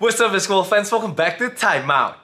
What's up, school fans? Welcome back to Time Out.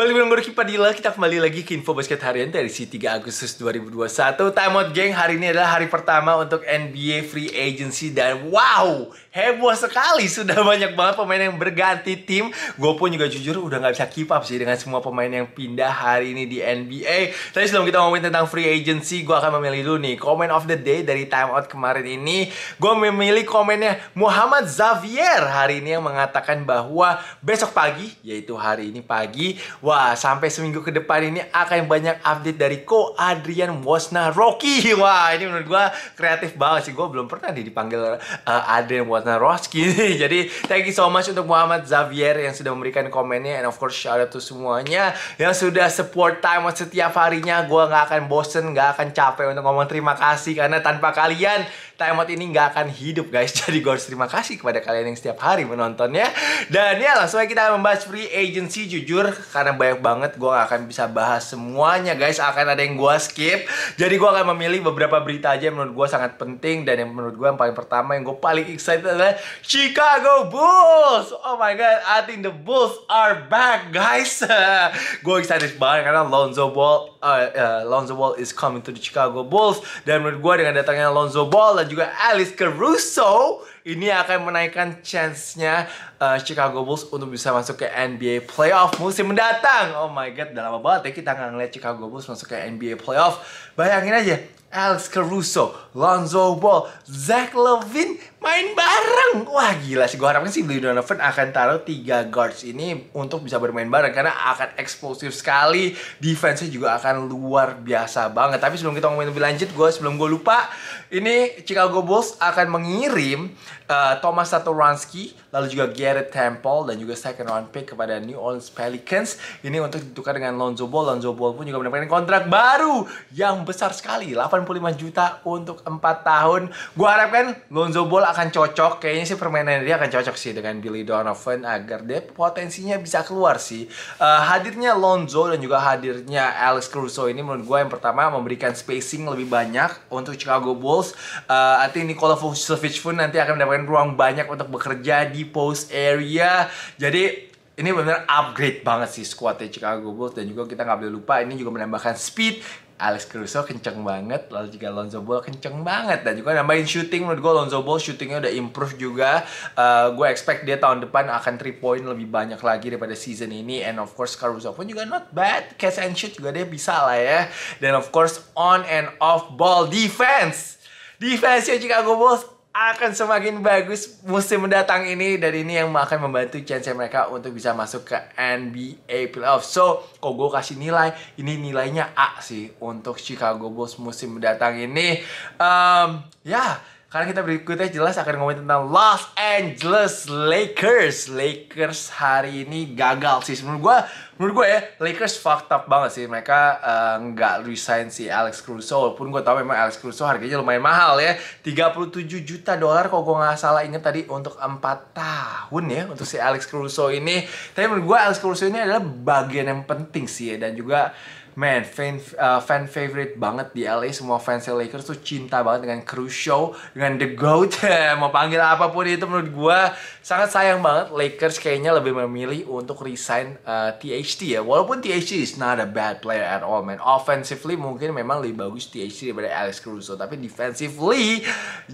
Balik bareng gue Ricky Padilla, kita kembali lagi ke info basket harian dari si 3 Agustus 2021 Time out geng, hari ini adalah hari pertama untuk NBA Free Agency dan wow heboh sekali sudah banyak banget pemain yang berganti tim gue pun juga jujur udah nggak bisa keep up sih dengan semua pemain yang pindah hari ini di NBA tapi sebelum kita ngomongin tentang free agency gue akan memilih dulu nih comment of the day dari time out kemarin ini gue memilih komennya Muhammad Xavier hari ini yang mengatakan bahwa besok pagi yaitu hari ini pagi wah sampai seminggu ke depan ini akan banyak update dari Ko Adrian Wosna Rocky wah ini menurut gue kreatif banget sih gue belum pernah dipanggil uh, Adrian Wosna Narowski jadi thank you so much untuk Muhammad Xavier yang sudah memberikan komennya and of course shout out to semuanya yang sudah support time setiap harinya gue gak akan bosen gak akan capek untuk ngomong terima kasih karena tanpa kalian timeout ini nggak akan hidup guys. Jadi gue harus terima kasih kepada kalian yang setiap hari menontonnya. Dan ya langsung aja kita membahas free agency jujur karena banyak banget gue nggak akan bisa bahas semuanya guys. Akan ada yang gue skip. Jadi gue akan memilih beberapa berita aja yang menurut gue sangat penting dan yang menurut gue yang paling pertama yang gue paling excited adalah Chicago Bulls. Oh my god, I think the Bulls are back guys. gue excited banget karena Lonzo Ball uh, uh, Lonzo Ball is coming to the Chicago Bulls dan menurut gue dengan datangnya Lonzo Ball juga Alice Caruso ini akan menaikkan chance-nya uh, Chicago Bulls untuk bisa masuk ke NBA playoff musim mendatang. Oh my god, udah lama banget ya kita nggak ngeliat Chicago Bulls masuk ke NBA playoff. Bayangin aja, Alex Caruso, Lonzo Ball, Zach Levine, main bareng. Wah gila sih, gue harapkan sih Billy Donovan akan taruh tiga guards ini untuk bisa bermain bareng karena akan eksplosif sekali, defense-nya juga akan luar biasa banget. Tapi sebelum kita ngomongin lebih lanjut, gue sebelum gue lupa, ini Chicago Bulls akan mengirim uh, Thomas Satoransky, lalu juga Garrett Temple dan juga second round pick kepada New Orleans Pelicans. Ini untuk ditukar dengan Lonzo Ball. Lonzo Ball pun juga mendapatkan kontrak baru yang besar sekali, 85 juta untuk 4 tahun. Gue harapkan Lonzo Ball akan cocok kayaknya sih permainan dia akan cocok sih dengan Billy Donovan agar dia potensinya bisa keluar sih uh, hadirnya Lonzo dan juga hadirnya Alex Caruso ini menurut gue yang pertama memberikan spacing lebih banyak untuk Chicago Bulls uh, eh, I Nikola Vucevic pun nanti akan mendapatkan ruang banyak untuk bekerja di post area jadi ini benar upgrade banget sih squadnya Chicago Bulls dan juga kita nggak boleh lupa ini juga menambahkan speed Alex Caruso kenceng banget lalu juga Lonzo Ball kenceng banget dan juga nambahin shooting menurut gue Lonzo Ball shootingnya udah improve juga uh, eh, gue expect dia tahun depan akan 3 point lebih banyak lagi daripada season ini and of course Caruso pun juga not bad catch and shoot juga dia bisa lah ya dan of course on and off ball defense defense ya Chicago Bulls akan semakin bagus musim mendatang ini dan ini yang akan membantu chance mereka untuk bisa masuk ke NBA playoff. So, kok gue kasih nilai, ini nilainya A sih untuk Chicago Bulls musim mendatang ini. Um, ya, yeah karena kita berikutnya jelas akan ngomongin tentang Los Angeles Lakers. Lakers hari ini gagal sih. Menurut gue, menurut gue ya, Lakers fucked up banget sih. Mereka eh, nggak uh, resign si Alex Caruso. Walaupun gue tau memang Alex Caruso harganya lumayan mahal ya. 37 juta dolar kalau gue nggak salah inget tadi untuk 4 tahun ya untuk si Alex Caruso ini. Tapi menurut gue Alex Caruso ini adalah bagian yang penting sih ya. Dan juga man fan uh, fan favorite banget di LA semua fans Lakers tuh cinta banget dengan Crusoe dengan the goat mau panggil apapun itu menurut gue sangat sayang banget Lakers kayaknya lebih memilih untuk resign uh, THT ya walaupun THT is not a bad player at all man offensively mungkin memang lebih bagus THT daripada Alex Crusoe tapi defensively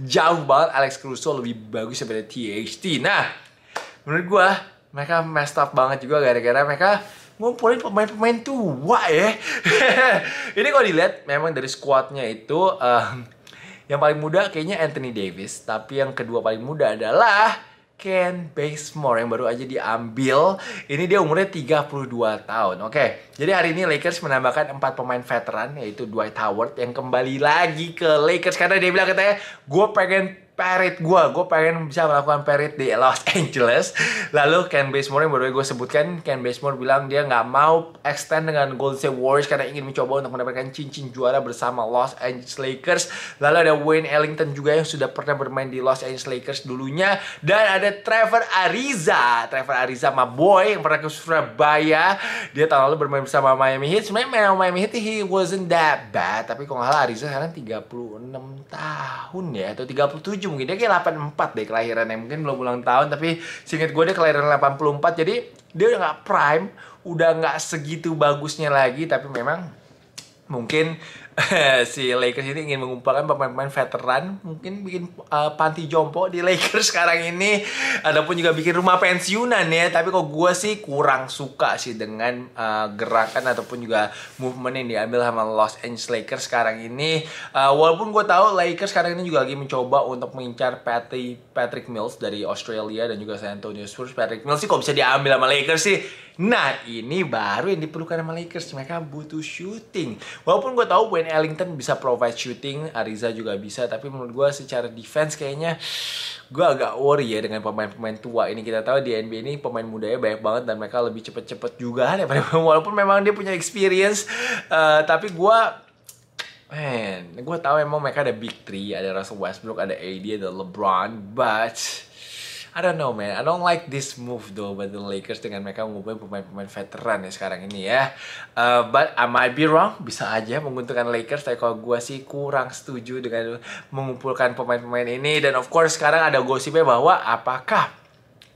jauh banget Alex Crusoe lebih bagus daripada THT nah menurut gue mereka messed up banget juga gara-gara mereka ngumpulin pemain-pemain tua ya. ini kalau dilihat memang dari squadnya itu uh, yang paling muda kayaknya Anthony Davis, tapi yang kedua paling muda adalah Ken Basemore yang baru aja diambil. Ini dia umurnya 32 tahun. Oke, jadi hari ini Lakers menambahkan empat pemain veteran yaitu Dwight Howard yang kembali lagi ke Lakers karena dia bilang katanya gue pengen parade gue gue pengen bisa melakukan parade di Los Angeles lalu Ken Basemore yang baru gue sebutkan Ken Basemore bilang dia nggak mau extend dengan Golden State Warriors karena ingin mencoba untuk mendapatkan cincin juara bersama Los Angeles Lakers lalu ada Wayne Ellington juga yang sudah pernah bermain di Los Angeles Lakers dulunya dan ada Trevor Ariza Trevor Ariza my boy yang pernah ke Surabaya dia tahun lalu bermain bersama Miami Heat sebenarnya Miami Heat he wasn't that bad tapi kalau nggak salah Ariza sekarang 36 tahun ya atau 37 mungkin dia kayak 84 deh kelahirannya mungkin belum ulang tahun tapi singkat gue dia kelahiran 84 jadi dia udah nggak prime udah nggak segitu bagusnya lagi tapi memang mungkin si Lakers ini ingin mengumpulkan pemain-pemain veteran mungkin bikin uh, panti jompo di Lakers sekarang ini ataupun juga bikin rumah pensiunan ya tapi kok gue sih kurang suka sih dengan uh, gerakan ataupun juga movement yang diambil sama Los Angeles Lakers sekarang ini uh, walaupun gue tahu Lakers sekarang ini juga lagi mencoba untuk mengincar Patrick Patrick Mills dari Australia dan juga San Antonio Spurs Patrick Mills sih kok bisa diambil sama Lakers sih nah ini baru yang diperlukan sama Lakers mereka butuh shooting walaupun gue tahu Wayne Ellington bisa provide shooting, Ariza juga bisa, tapi menurut gue secara defense kayaknya gue agak worry ya dengan pemain-pemain tua ini kita tahu di NBA ini pemain mudanya banyak banget dan mereka lebih cepet-cepet juga kan daripada walaupun memang dia punya experience, uh, tapi gue Man, gue tahu emang mereka ada big three, ada Russell Westbrook, ada AD, ada LeBron, but I don't know man, I don't like this move though by the Lakers dengan mereka mengubah pemain-pemain veteran ya sekarang ini ya. Uh, but I might be wrong, bisa aja menguntungkan Lakers. Tapi kalau gue sih kurang setuju dengan mengumpulkan pemain-pemain ini. Dan of course sekarang ada gosipnya bahwa apakah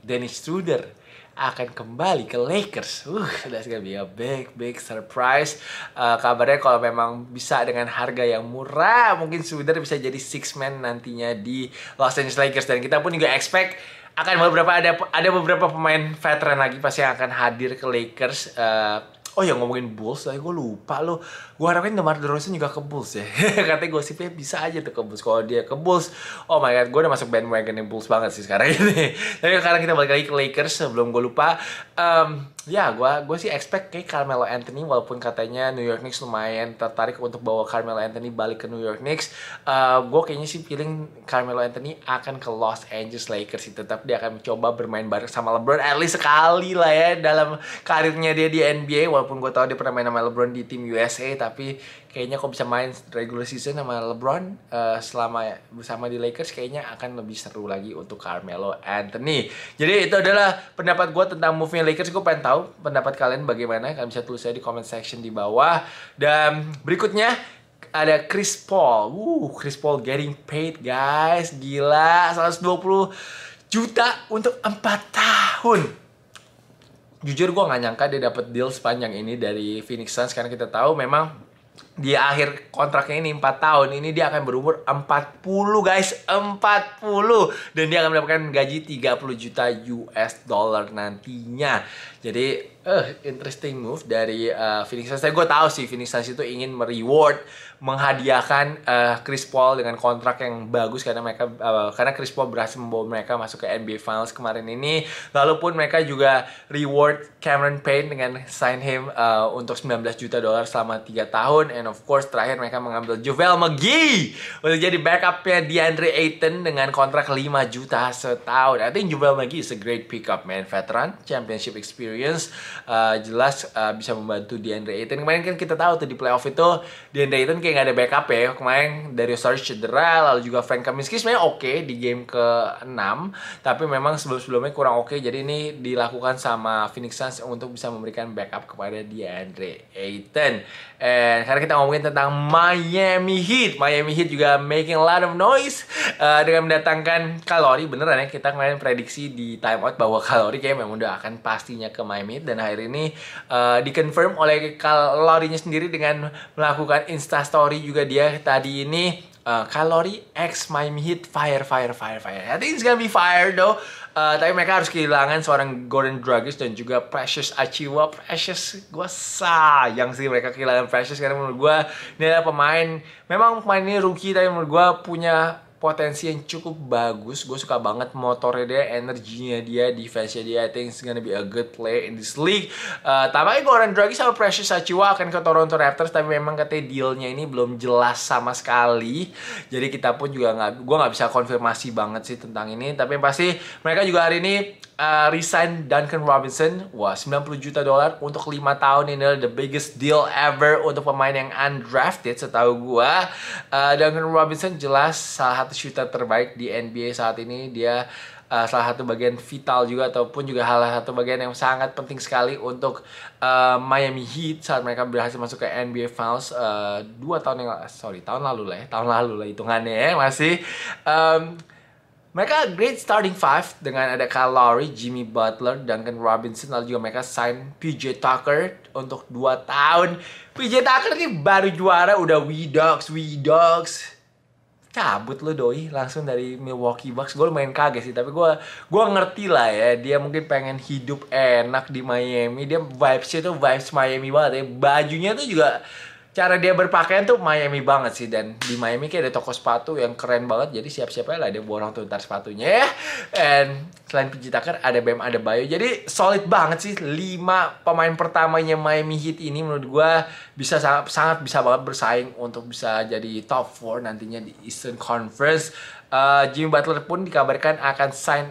Dennis Schroeder akan kembali ke Lakers. Uh, that's gonna be a big, big surprise. Uh, kabarnya kalau memang bisa dengan harga yang murah, mungkin Schroeder bisa jadi six man nantinya di Los Angeles Lakers. Dan kita pun juga expect akan beberapa ada ada beberapa pemain veteran lagi pasti yang akan hadir ke Lakers. Uh, oh ya ngomongin Bulls, saya eh, gue lupa loh gue harapin DeMar DeRozan juga ke Bulls ya katanya gosipnya bisa aja tuh ke Bulls kalau dia ke Bulls oh my god gue udah masuk bandwagon yang Bulls banget sih sekarang ini tapi sekarang kita balik lagi ke Lakers sebelum gue lupa um, ya gue gue sih expect kayak Carmelo Anthony walaupun katanya New York Knicks lumayan tertarik untuk bawa Carmelo Anthony balik ke New York Knicks uh, eh, gue kayaknya sih feeling Carmelo Anthony akan ke Los Angeles Lakers sih tetap dia akan mencoba bermain bareng sama LeBron at least sekali lah ya dalam karirnya dia di NBA walaupun gue tau dia pernah main sama LeBron di tim USA tapi tapi kayaknya kalau bisa main regular season sama LeBron uh, selama bersama di Lakers kayaknya akan lebih seru lagi untuk Carmelo Anthony. Jadi itu adalah pendapat gue tentang move-nya Lakers. Gue pengen tahu pendapat kalian bagaimana. Kalian bisa tulis aja di comment section di bawah. Dan berikutnya ada Chris Paul. uh Chris Paul getting paid guys. Gila, 120 juta untuk 4 tahun jujur gue nggak nyangka dia dapat deal sepanjang ini dari Phoenix Suns karena kita tahu memang di akhir kontraknya ini 4 tahun ini dia akan berumur 40 guys 40 dan dia akan mendapatkan gaji 30 juta US dollar nantinya jadi uh, interesting move dari uh, Phoenix Suns. Gue tahu sih Phoenix Suns itu ingin mereward, menghadiahkan uh, Chris Paul dengan kontrak yang bagus karena mereka uh, karena Chris Paul berhasil membawa mereka masuk ke NBA Finals kemarin ini. Lalu pun mereka juga reward Cameron Payne dengan sign him uh, untuk 19 juta dolar selama 3 tahun. And of course terakhir mereka mengambil Jovel McGee untuk jadi backupnya DeAndre Ayton dengan kontrak 5 juta setahun. I think McGee is a great pickup man, veteran, championship experience uh, jelas uh, bisa membantu di DeAndre Ayton. Kemarin kan kita tahu tuh di playoff itu DeAndre Ayton kayak gak ada backup ya. Kemarin dari Serge cedera, lalu juga Frank Kaminsky sebenarnya oke okay di game ke-6, tapi memang sebelum-sebelumnya kurang oke. Okay. Jadi ini dilakukan sama Phoenix Suns untuk bisa memberikan backup kepada DeAndre Ayton. And sekarang kita ngomongin tentang Miami Heat. Miami Heat juga making a lot of noise uh, dengan mendatangkan kalori. Beneran ya, kita kemarin prediksi di timeout bahwa kalori kayak memang udah akan pastinya ke Miami Heat. Dan hari ini uh, eh, dikonfirm oleh kalorinya sendiri dengan melakukan instastory juga dia tadi ini. Uh, kalori X Miami Heat fire fire fire fire. I think it's gonna be fire though. Uh, tapi mereka harus kehilangan seorang Gordon Dragic dan juga Precious Aciwa Precious, gue sayang sih mereka kehilangan Precious karena menurut gue ini adalah pemain, memang pemain ini rookie tapi menurut gue punya potensi yang cukup bagus. Gue suka banget motornya dia, energinya dia, defense-nya dia. I think it's gonna be a good play in this league. Uh, eh, gue Goran Dragic sama Precious Achiuwa akan ke Toronto Raptors, tapi memang katanya dealnya ini belum jelas sama sekali. Jadi kita pun juga nggak, gue nggak bisa konfirmasi banget sih tentang ini. Tapi yang pasti mereka juga hari ini uh, resign Duncan Robinson, wah 90 juta dolar untuk 5 tahun ini adalah the biggest deal ever untuk pemain yang undrafted setahu gue. Uh, Duncan Robinson jelas salah satu shooter terbaik di NBA saat ini. Dia uh, salah satu bagian vital juga ataupun juga hal satu bagian yang sangat penting sekali untuk uh, Miami Heat saat mereka berhasil masuk ke NBA Finals uh, dua tahun yang sorry tahun lalu lah ya tahun lalu lah hitungannya ya masih um, mereka great starting five dengan ada Kyle Lowry, Jimmy Butler, Duncan Robinson, lalu juga mereka sign PJ Tucker untuk 2 tahun. PJ Tucker ini baru juara udah We Dogs, We Dogs. Cabut lo doi langsung dari Milwaukee Bucks. Gue main kaget sih, tapi gue gua ngerti lah ya. Dia mungkin pengen hidup enak di Miami. Dia vibes-nya tuh vibes Miami banget ya. Bajunya tuh juga cara dia berpakaian tuh Miami banget sih dan di Miami kayak ada toko sepatu yang keren banget jadi siap-siap aja lah dia borong tuh ntar sepatunya ya and selain PJ Tucker ada Bam ada Bayo jadi solid banget sih lima pemain pertamanya Miami Heat ini menurut gue bisa sangat, sangat bisa banget bersaing untuk bisa jadi top four nantinya di Eastern Conference uh, Jimmy Butler pun dikabarkan akan sign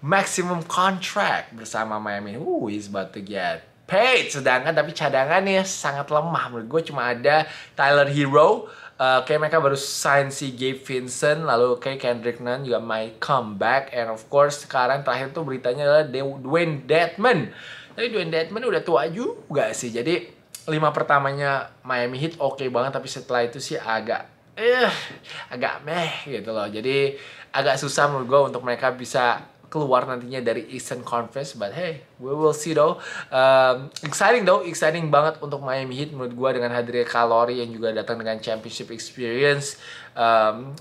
maximum contract bersama Miami. Who is about to get Page sedangkan tapi cadangannya sangat lemah menurut gue cuma ada Tyler Hero uh, kayak mereka baru sign si Gabe Vincent lalu kayak Kendrick Nunn juga my comeback. and of course sekarang terakhir tuh beritanya adalah Dwayne Deadman tapi Dwayne Deadman udah tua juga sih jadi lima pertamanya Miami Heat oke okay banget tapi setelah itu sih agak eh agak meh gitu loh jadi agak susah menurut gue untuk mereka bisa keluar nantinya dari Eastern Conference but hey we will see though um, exciting though exciting banget untuk Miami Heat menurut gue dengan hadirnya Kalori yang juga datang dengan championship experience um,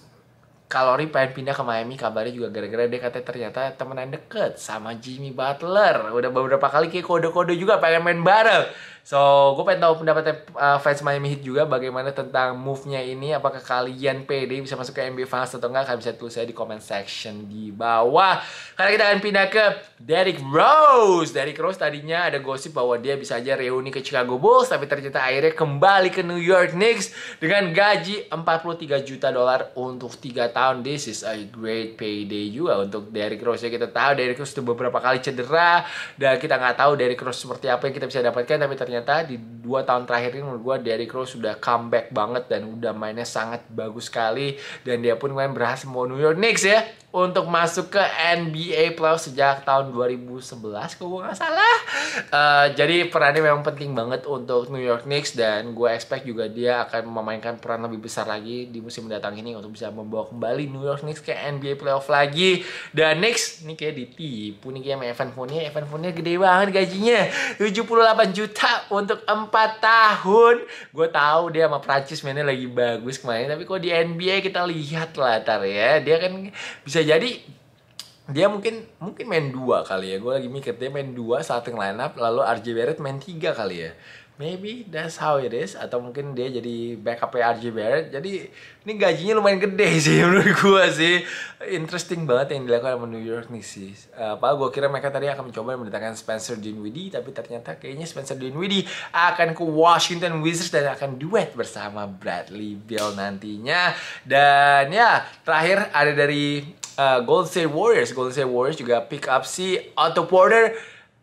Kalori pengen pindah ke Miami kabarnya juga gara-gara dia katanya ternyata temenan deket sama Jimmy Butler udah beberapa kali kayak kode-kode juga pengen main bareng So, gue pengen tahu pendapatnya uh, fans Miami Heat juga bagaimana tentang move-nya ini. Apakah kalian pede bisa masuk ke NBA Finals atau enggak? Kalian bisa tulis saya di comment section di bawah. Karena kita akan pindah ke Derrick Rose. Derrick Rose tadinya ada gosip bahwa dia bisa aja reuni ke Chicago Bulls. Tapi ternyata akhirnya kembali ke New York Knicks dengan gaji 43 juta dolar untuk 3 tahun. This is a great payday juga untuk Derrick Rose. Ya, kita tahu Derrick Rose itu beberapa kali cedera. Dan kita nggak tahu Derrick Rose seperti apa yang kita bisa dapatkan. Tapi ternyata ternyata di dua tahun terakhir ini menurut gue Derrick Rose sudah comeback banget dan udah mainnya sangat bagus sekali dan dia pun kemarin berhasil mau New York Knicks ya untuk masuk ke NBA Plus sejak tahun 2011 kalau gue nggak salah. Uh, jadi perannya memang penting banget untuk New York Knicks dan gue expect juga dia akan memainkan peran lebih besar lagi di musim mendatang ini untuk bisa membawa kembali New York Knicks ke NBA Playoff lagi. Dan Knicks ini kayak ditipu nih kayak sama Evan Fournier. Evan Fournier gede banget gajinya 78 juta untuk empat tahun. Gue tahu dia sama Prancis mainnya lagi bagus kemarin, tapi kok di NBA kita lihat lah tar ya. Dia kan bisa jadi dia mungkin mungkin main dua kali ya. Gue lagi mikir dia main dua starting lineup, lalu RJ Barrett main tiga kali ya. Maybe that's how it is atau mungkin dia jadi backup RJ Barrett. Jadi ini gajinya lumayan gede sih menurut gue sih. Interesting banget yang dilakukan sama New York nih sih. Uh, apa gua kira mereka tadi akan mencoba mendatangkan Spencer Dinwiddie tapi ternyata kayaknya Spencer Dinwiddie akan ke Washington Wizards dan akan duet bersama Bradley Beal nantinya. Dan ya, terakhir ada dari uh, Golden State Warriors. Golden State Warriors juga pick up si Otto Porter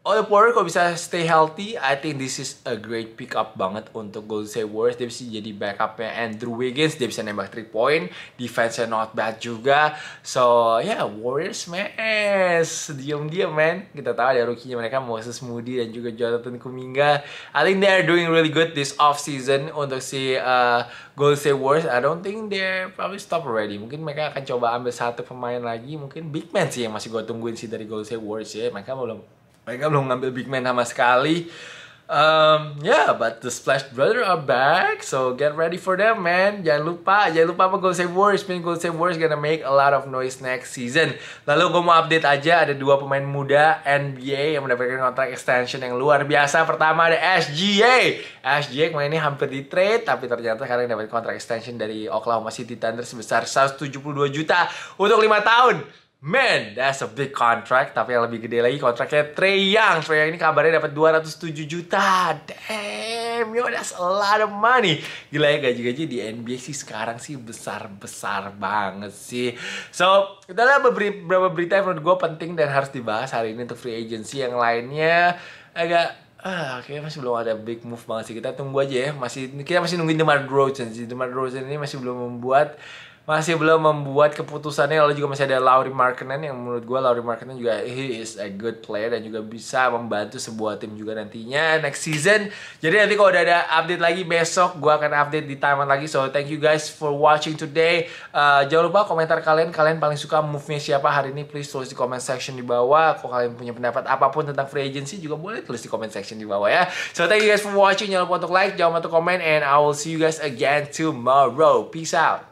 oleh ya, Power kalau bisa stay healthy, I think this is a great pickup banget untuk Golden State Warriors. Dia bisa jadi backupnya Andrew Wiggins, dia bisa nembak 3 point, defense-nya not bad juga. So, yeah, Warriors man diam dia man. Kita tahu ada rookie-nya mereka Moses Moody dan juga Jonathan Kuminga. I think they are doing really good this off season untuk si uh, Golden State Warriors. I don't think they probably stop already. Mungkin mereka akan coba ambil satu pemain lagi, mungkin big man sih yang masih gue tungguin sih dari Golden State Warriors ya. Mereka belum mereka belum ngambil big man sama sekali um, yeah, but the Splash Brothers are back, so get ready for them, man. Jangan lupa, jangan lupa apa Gold Save Warriors, man. Gold Save Warriors gonna make a lot of noise next season. Lalu gue mau update aja, ada dua pemain muda NBA yang mendapatkan kontrak extension yang luar biasa. Pertama ada SGA. SGA kemarin ini hampir di trade, tapi ternyata sekarang dapat kontrak extension dari Oklahoma City Thunder sebesar 172 juta untuk 5 tahun. Man, that's a big contract. Tapi yang lebih gede lagi kontraknya Trey Young. Trey Young ini kabarnya dapat 207 juta. Damn, yo that's a lot of money. Gila ya gaji-gaji di NBA sih sekarang sih besar-besar banget sih. So, kita lihat beberapa berita yang menurut gue penting dan harus dibahas hari ini untuk free agency. Yang lainnya agak Ah, kayaknya masih belum ada big move banget sih. Kita tunggu aja ya. Masih kita masih nungguin DeMar Rosen. DeMar Rosen ini masih belum membuat masih belum membuat keputusannya lalu juga masih ada Lauri Markkinen yang menurut gue Lauri Markkinen juga he is a good player dan juga bisa membantu sebuah tim juga nantinya next season jadi nanti kalau udah ada update lagi besok gue akan update di timeline lagi so thank you guys for watching today uh, jangan lupa komentar kalian kalian paling suka move-nya siapa hari ini please tulis di comment section di bawah kalau kalian punya pendapat apapun tentang free agency juga boleh tulis di comment section di bawah ya so thank you guys for watching jangan lupa untuk like jangan lupa untuk comment and I will see you guys again tomorrow peace out